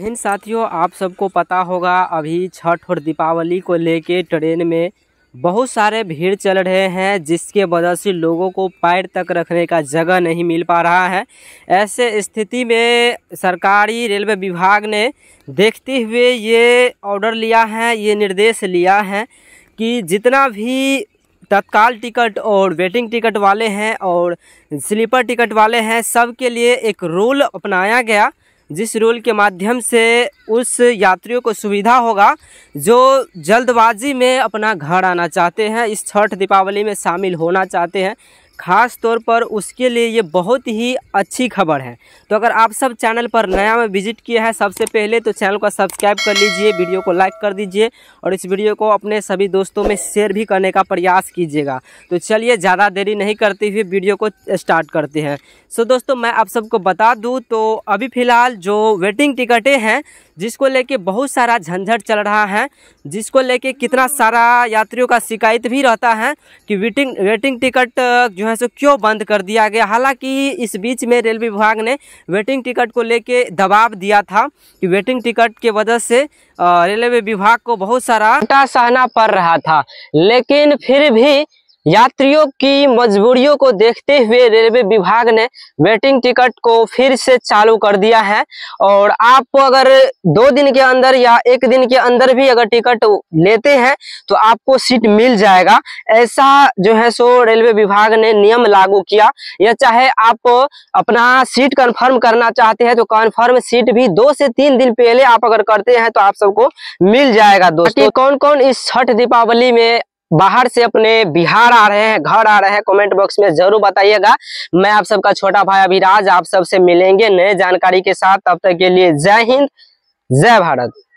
हिंद साथियों आप सबको पता होगा अभी छठ और दीपावली को लेके ट्रेन में बहुत सारे भीड़ चल रहे हैं जिसके वजह से लोगों को पैर तक रखने का जगह नहीं मिल पा रहा है ऐसे स्थिति में सरकारी रेलवे विभाग ने देखते हुए ये ऑर्डर लिया है ये निर्देश लिया है कि जितना भी तत्काल टिकट और वेटिंग टिकट वाले हैं और स्लीपर टिकट वाले हैं सब के लिए एक रूल अपनाया गया जिस रूल के माध्यम से उस यात्रियों को सुविधा होगा जो जल्दबाजी में अपना घर आना चाहते हैं इस छठ दीपावली में शामिल होना चाहते हैं ख़ास तौर पर उसके लिए ये बहुत ही अच्छी खबर है तो अगर आप सब चैनल पर नया में विजिट किया है सबसे पहले तो चैनल को सब्सक्राइब कर लीजिए वीडियो को लाइक कर दीजिए और इस वीडियो को अपने सभी दोस्तों में शेयर भी करने का प्रयास कीजिएगा तो चलिए ज़्यादा देरी नहीं करते हुए वीडियो को स्टार्ट करते हैं सो दोस्तों मैं आप सबको बता दूँ तो अभी फ़िलहाल जो वेटिंग टिकटें हैं जिसको लेके बहुत सारा झंझट चल रहा है जिसको लेके कितना सारा यात्रियों का शिकायत भी रहता है कि वेटिंग वेटिंग टिकट जो है सो क्यों बंद कर दिया गया हालांकि इस बीच में रेलवे विभाग ने वेटिंग टिकट को लेके दबाव दिया था कि वेटिंग टिकट के वजह से रेलवे विभाग को बहुत सारा सहना पड़ रहा था लेकिन फिर भी यात्रियों की मजबूरियों को देखते हुए रेलवे विभाग ने वेटिंग टिकट को फिर से चालू कर दिया है और आप अगर दो दिन के अंदर या एक दिन के अंदर भी अगर टिकट लेते हैं तो आपको सीट मिल जाएगा ऐसा जो है सो रेलवे विभाग ने नियम लागू किया या चाहे आप अपना सीट कंफर्म करना चाहते हैं तो कन्फर्म सीट भी दो से तीन दिन पहले आप अगर करते हैं तो आप सबको मिल जाएगा दोस्तों कौन कौन इस छठ दीपावली में बाहर से अपने बिहार आ रहे हैं घर आ रहे हैं कमेंट बॉक्स में जरूर बताइएगा मैं आप सबका छोटा भाई अभिराज आप सबसे मिलेंगे नए जानकारी के साथ तब तक के लिए जय हिंद जय भारत